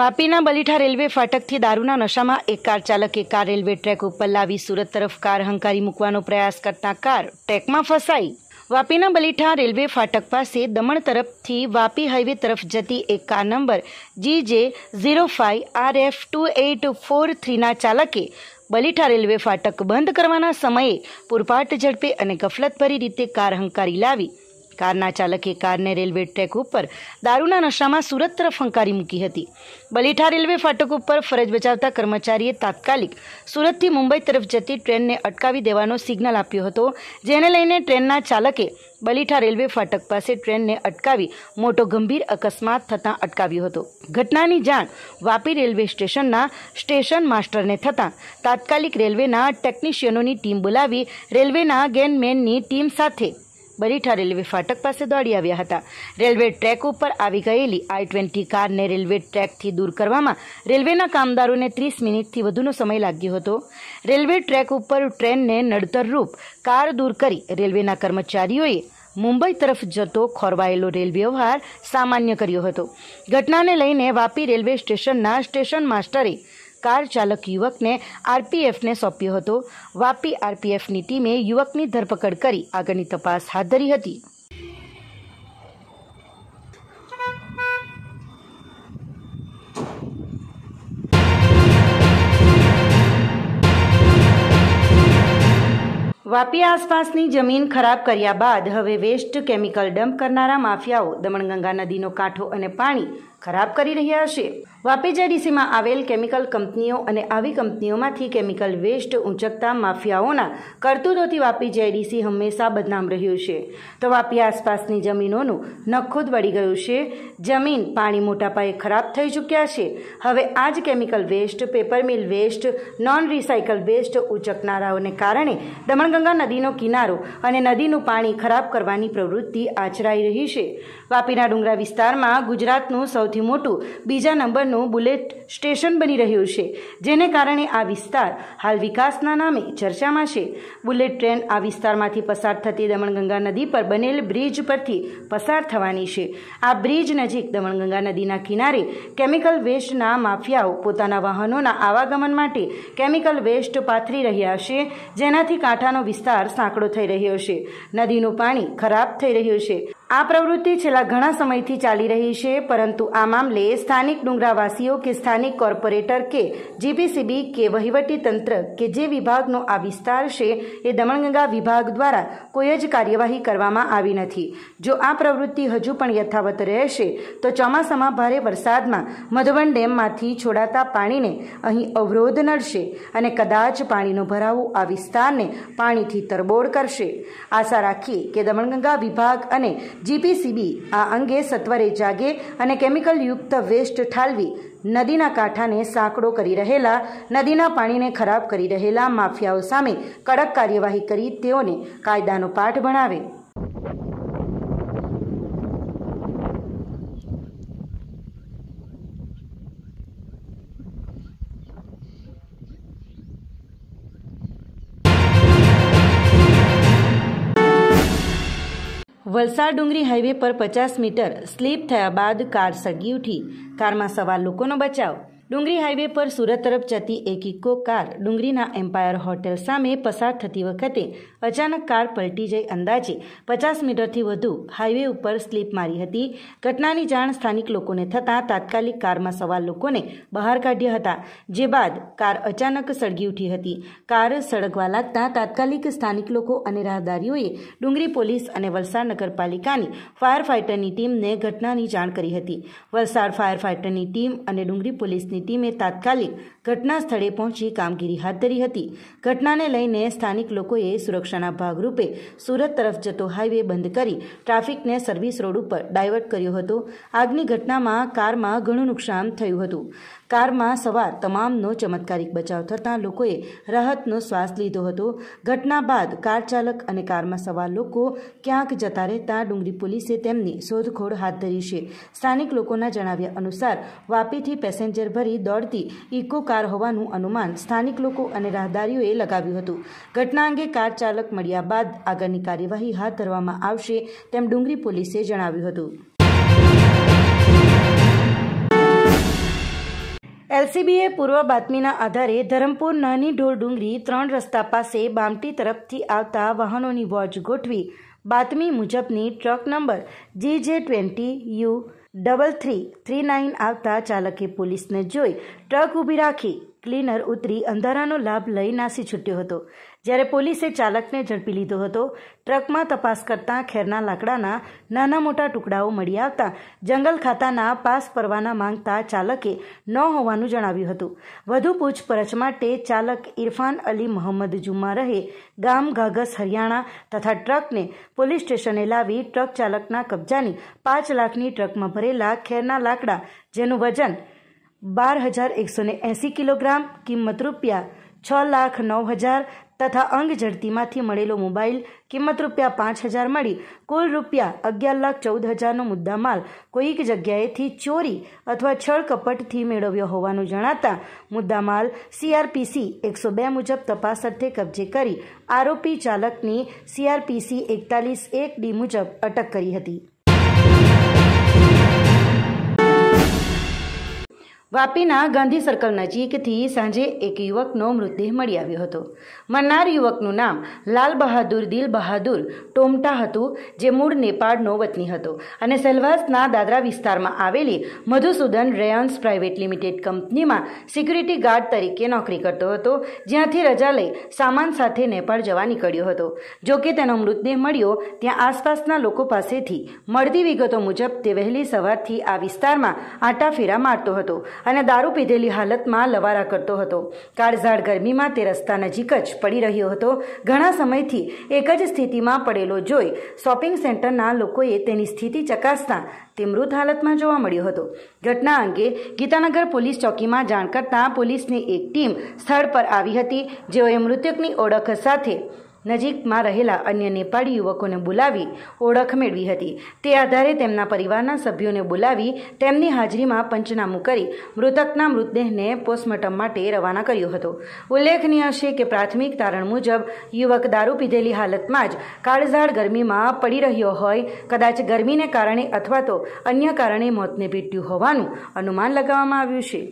વાપીના બલીઠા railway ફાટકથી દારૂના નશામાં એક કાર ચાલકે કાર રેલવે ટ્રેક ઉપર લાવી સુરત તરફ કાર હંકારી મૂકવાનો પ્રયાસ કરતા કાર ટ્રેકમાં ફસાઈ વાપીના બલીઠા રેલવે ફાટક પાસે દમણ તરફથી વાપી હાઈવે તરફ જતી એક car number G J zero five R F two eight four થ્રીના ચાલકે બલીઠા રેલવે ફાટક બંધ કરવાના સમયે પૂરપાટ ઝડપે અને ગફલતભરી રીતે કાર હંકારી લાવી કારના ચાલકે કારને રેલવે ટ્રેક ઉપર દારૂના નશામાં સુરત તરફ હંકારી મૂકી હતી બલીઠા રેલવે ફાટક ઉપર ફરજ બજાવતા કર્મચારીએ તાત્કાલિક સુરતથી મુંબઈ તરફ જતી ટ્રેનને અટકાવી દેવાનો સિગ્નલ આપ્યો હતો જેને લઈને ટ્રેનના ચાલકે બલીઠા રેલવે ફાટક પાસે ટ્રેનને અટકાવી મોટો ગંભીર અકસ્માત થતાં અટકાવ્યો હતો ઘટનાની જાણ વાપી રેલવે સ્ટેશનના સ્ટેશન માસ્ટરને થતાં તાત્કાલિક રેલવેના ટેકનિશિયનોની ટીમ બોલાવી રેલવેના ગેનમેનની ટીમ સાથે બરીઠા રેલવે ફાટક પાસે દોડી આવ્યા હતા રેલવે ટ્રેક ઉપર આવી ગયેલી આઈ ટ્વેન્ટી કારને રેલવે ટ્રેકથી દૂર કરવામાં રેલવેના કામદારોને ત્રીસ મિનિટથી વધુનો સમય લાગ્યો હતો રેલવે ટ્રેક ઉપર ટ્રેનને નડતરરૂપ કાર દૂર કરી રેલવેના કર્મચારીઓએ મુંબઈ તરફ જતો ખોરવાયેલો રેલ વ્યવહાર સામાન્ય કર્યો હતો ઘટનાને લઈને વાપી રેલવે સ્ટેશનના સ્ટેશન માસ્ટરે કાર ચાલક યુવકને આરપીએફને સોંપ્યો હતો વાપી આરપીએફની ટીમે યુવકની ધરપકડ કરી આગળની તપાસ હાથ ધરી હતી વાપી આસપાસની જમીન ખરાબ કર્યા બાદ હવે વેસ્ટ કેમિકલ ડમ્પ કરનારા માફિયાઓ દમણગંગા નદીનો કાંઠો અને પાણી ખરાબ કરી રહ્યા છે વાપી જેડીસીમાં આવેલ કેમિકલ કંપનીઓ અને આવી કંપનીઓમાંથી કેમિકલ વેસ્ટ ઊંચકતા માફિયાઓના કરતૂતોથી વાપી જેડીસી હંમેશા બદનામ રહ્યું છે તો વાપી આસપાસની જમીનોનું નખોદ વળી ગયું છે જમીન પાણી મોટા પાયે ખરાબ થઈ ચૂક્યા છે હવે આ જ chemical waste paper mill waste non recycle waste ઊંચકનારાઓને કારણે દમણગંગા નદીનો કિનારો અને નદીનું પાણી ખરાબ કરવાની પ્રવૃત્તિ આચરાઈ રહી છે વાપીના ડુંગરા વિસ્તારમાં ગુજરાતનું સૌ સૌથી મોટું બીજા નંબરનું બુલેટ સ્ટેશન બની રહ્યું છે જેને કારણે આ વિસ્તાર હાલ વિકાસના નામે ચર્ચામાં છે બુલેટ ટ્રેન આ વિસ્તારમાંથી પસાર થતી દમણગંગા નદી પર બનેલ બ્રિજ પરથી પસાર થવાની છે આ બ્રિજ નજીક દમણગંગા નદીના કિનારે કેમિકલ વેસ્ટના માફિયાઓ પોતાના વાહનોના આવાગમન માટે કેમિકલ વેસ્ટ પાથરી રહ્યા છે જેનાથી કાંઠાનો વિસ્તાર સાંકડો થઈ રહ્યો છે નદીનું પાણી ખરાબ થઈ રહ્યું છે આ પ્રવૃત્તિ છેલ્લા ઘણા સમયથી ચાલી રહી છે પરંતુ આ મામલે સ્થાનિક ડુંગરાવાસીઓ કે સ્થાનિક કોર્પોરેટર કે જીપીસીબી કે વહીવટી તંત્ર કે જે વિભાગનો આ વિસ્તાર છે એ દમણગંગા વિભાગ દ્વારા કોઈ જ કાર્યવાહી કરવામાં આવી નથી જો આ પ્રવૃત્તિ હજુ પણ યથાવત રહેશે તો ચોમાસામાં ભારે વરસાદમાં મધુબન ડેમમાંથી છોડાતા પાણીને અહીં અવરોધ નડશે અને કદાચ પાણીનો ભરાવો આ વિસ્તારને પાણીથી તરબોળ કરશે આશા રાખીએ કે દમણગંગા વિભાગ અને જીપીસીબી આ અંગે સત્વરે જાગે અને કેમિકલયુક્ત વેસ્ટ ઠાલવી નદીના કાંઠાને સાંકડો કરી રહેલા નદીના પાણીને ખરાબ કરી રહેલા માફિયાઓ સામે કડક કાર્યવાહી કરી તેઓને કાયદાનો પાઠ ભણાવે વલસાડ ડુંગરી હાઈવે પર પચાસ મીટર સ્લીપ થયા બાદ કાર સગી ઉઠી કારમાં સવાર લોકોનો બચાવ ડુંગરી હાઈવે પર સુરત તરફ જતી એક ઇકો કાર ડુંગરીના એમ્પાયર હોટેલ સામે પસાર થતી વખતે અચાનક કાર પલટી જઈ અંદાજે પચાસ મીટરથી વધુ હાઈવે ઉપર સ્લીપ મારી હતી ઘટનાની જાણ સ્થાનિક લોકોને થતાં તાત્કાલિક કારમાં સવાર લોકોને બહાર કાઢ્યા હતા જે બાદ કાર અચાનક સળગી ઉઠી હતી કાર સળગવા લાગતા તાત્કાલિક સ્થાનિક લોકો અને રાહદારીઓએ ડુંગરી પોલીસ અને વલસાડ નગરપાલિકાની ફાયર ફાઇટરની ટીમને ઘટનાની જાણ કરી હતી વલસાડ ફાયર ફાઇટરની ટીમ અને ડુંગરી પોલીસની પોલીસની ટીમે તાત્કાલિક ઘટના સ્થળે પહોંચી કામગીરી હાથ ધરી હતી ઘટનાને લઈને સ્થાનિક લોકોએ સુરક્ષાના ભાગરૂપે સુરત તરફ જતો હાઈવે બંધ કરી ટ્રાફિકને સર્વિસ રોડ ઉપર ડાયવર્ટ કર્યો હતો આગની ઘટનામાં કારમાં ઘણું નુકસાન થયું હતું કારમાં સવાર તમામનો ચમત્કારિક બચાવ થતાં લોકોએ રાહતનો શ્વાસ લીધો હતો ઘટના બાદ કાર ચાલક અને કારમાં સવાર લોકો ક્યાંક જતા રહેતા ડુંગરી પોલીસે તેમની શોધખોળ હાથ ધરી છે સ્થાનિક લોકોના જણાવ્યા અનુસાર વાપીથી પેસેન્જર ભરી દોડતી ઇકો કાર હોવાનું અનુમાન સ્થાનિક લોકો અને રાહદારીઓએ લગાવ્યું હતું ઘટના અંગે કાર ચાલક મળ્યા બાદ આગળની કાર્યવાહી હાથ ધરવામાં આવશે તેમ ડુંગરી પોલીસે જણાવ્યું હતું એલસીબીએ પૂર્વ બાતમીના આધારે ધરમપુર નાની ઢોર ડુંગરી ત્રણ રસ્તા પાસે બામટી તરફથી આવતા વાહનોની વોચ ગોઠવી બાતમી મુજબની truck number G J twenty U double three three nine આવતા ચાલકે પોલીસને જોઈ ટ્રક ઊભી રાખી ક્લીનર ઉતરી અંધારાનો લાભ લઈ નાસી છૂટ્યો હતો જ્યારે પોલીસે ચાલકને ઝડપી લીધો હતો ટ્રકમાં તપાસ કરતાં ખેરના લાકડાના નાના મોટા ટુકડાઓ મળી આવતા જંગલ ખાતાના પાસ પરવાના માંગતા ચાલકે ન હોવાનું જણાવ્યું હતું વધુ પૂછપરછ માટે ચાલક ઇરફાન અલી મોહમ્મદ જુમા રહે ગામ ગાગસ હરિયાણા તથા ટ્રકને પોલીસ સ્ટેશને લાવી ટ્રક ચાલકના કબજાની પાંચ લાખની ટ્રકમાં ભરેલા ખેરના લાકડા જેનું વજન બાર હજાર એકસો ને એંસી કિલોગ્રામ કિંમત રૂપિયા છ લાખ નવ હજાર તથા અંગ ઝડતીમાંથી મળેલો મોબાઈલ કિંમત રૂપિયા પાંચ હજાર મળી કુલ રૂપિયા અગિયાર લાખ ચૌદ હજારનો મુદ્દામાલ કોઈક જગ્યાએથી ચોરી અથવા છળ કપટથી મેળવ્યો હોવાનું જણાતા મુદ્દામાલ સીઆરપીસી એકસો બે મુજબ તપાસ અર્થે કબજે કરી આરોપી ચાલકની સીઆરપીસી એકતાલીસ એક ડી મુજબ અટક કરી હતી વાપીના ગાંધી સર્કલ નજીકથી સાંજે એક યુવકનો મૃતદેહ મળી આવ્યો હતો મરનાર યુવકનું નામ લાલ બહાદુર દિલ બહાદુર ટોમટા હતું જે મૂળ નેપાળનો વતની હતો અને સેલવાસના દાદરા વિસ્તારમાં આવેલી મધુસૂદન રેયન્સ પ્રાઇવેટ લિમિટેડ કંપનીમાં સિક્યુરિટી ગાર્ડ તરીકે નોકરી કરતો હતો જ્યાંથી રજા લઈ સામાન સાથે નેપાળ જવા નીકળ્યો હતો જો કે તેનો મૃતદેહ મળ્યો ત્યાં આસપાસના લોકો પાસેથી મળતી વિગતો મુજબ તે વહેલી સવારથી આ વિસ્તારમાં આંટાફેરા મારતો હતો અને દારૂ પીધેલી હાલતમાં લવારા કરતો હતો કાળઝાળ ગરમીમાં તે રસ્તા નજીક જ પડી રહ્યો હતો ઘણા સમયથી એક જ સ્થિતિમાં પડેલો જોઈ શોપિંગ સેન્ટરના લોકોએ તેની સ્થિતિ ચકાસતા તે મૃત હાલતમાં જોવા મળ્યો હતો ઘટના અંગે ગીતાનગર પોલીસ ચોકીમાં જાણ કરતાં પોલીસની એક ટીમ સ્થળ પર આવી હતી જેઓએ મૃતકની ઓળખ સાથે નજીકમાં રહેલા અન્ય નેપાળી યુવકોને બોલાવી ઓળખ મેળવી હતી તે આધારે તેમના પરિવારના સભ્યોને બોલાવી તેમની હાજરીમાં પંચનામું કરી મૃતકના મૃતદેહને પોસ્ટમોર્ટમ માટે રવાના કર્યો હતો ઉલ્લેખનીય છે કે પ્રાથમિક તારણ મુજબ યુવક દારૂ પીધેલી હાલતમાં જ કાળઝાળ ગરમીમાં પડી રહ્યો હોય કદાચ ગરમીને કારણે અથવા તો અન્ય કારણે મોતને ભેટ્યું હોવાનું અનુમાન લગાવવામાં આવ્યું છે